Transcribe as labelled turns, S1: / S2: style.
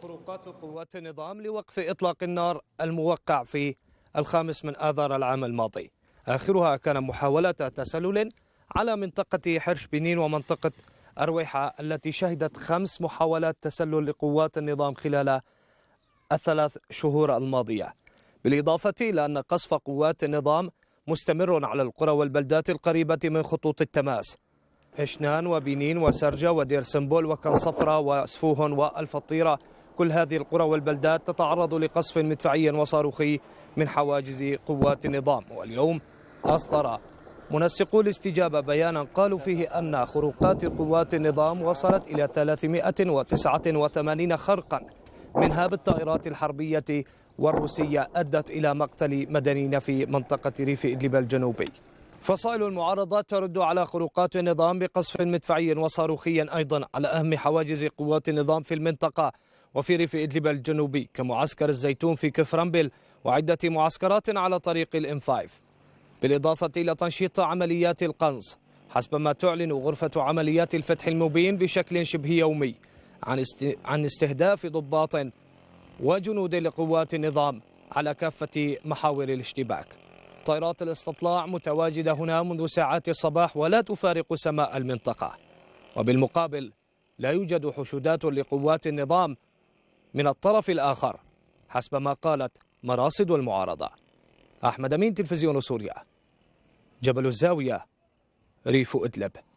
S1: خروقات قوات النظام لوقف إطلاق النار الموقع في الخامس من آذار العام الماضي آخرها كان محاولة تسلل على منطقة حرش بنين ومنطقة أرويحة التي شهدت خمس محاولات تسلل لقوات النظام خلال الثلاث شهور الماضية بالإضافة إلى أن قصف قوات النظام مستمر على القرى والبلدات القريبة من خطوط التماس هشنان وبنين وسرجة ودير سنبول وكنصفرة وسفوه والفطيرة كل هذه القرى والبلدات تتعرض لقصف مدفعي وصاروخي من حواجز قوات النظام واليوم أصدر منسقو الاستجابة بيانا قالوا فيه أن خروقات قوات النظام وصلت إلى 389 خرقا منها بالطائرات الحربية والروسية أدت إلى مقتل مدنيين في منطقة ريف إدلب الجنوبي فصائل المعارضة ترد على خروقات النظام بقصف مدفعي وصاروخي أيضا على أهم حواجز قوات النظام في المنطقة وفي ريف إدلب الجنوبي كمعسكر الزيتون في كفرنبل وعدة معسكرات على طريق الام 5 بالإضافة إلى تنشيط عمليات القنص حسب ما تعلن غرفة عمليات الفتح المبين بشكل شبه يومي عن استهداف ضباط وجنود لقوات النظام على كافة محاور الاشتباك طائرات الاستطلاع متواجدة هنا منذ ساعات الصباح ولا تفارق سماء المنطقة وبالمقابل لا يوجد حشودات لقوات النظام من الطرف الآخر حسب ما قالت مراصد المعارضة أحمد أمين تلفزيون سوريا جبل الزاوية ريف إدلب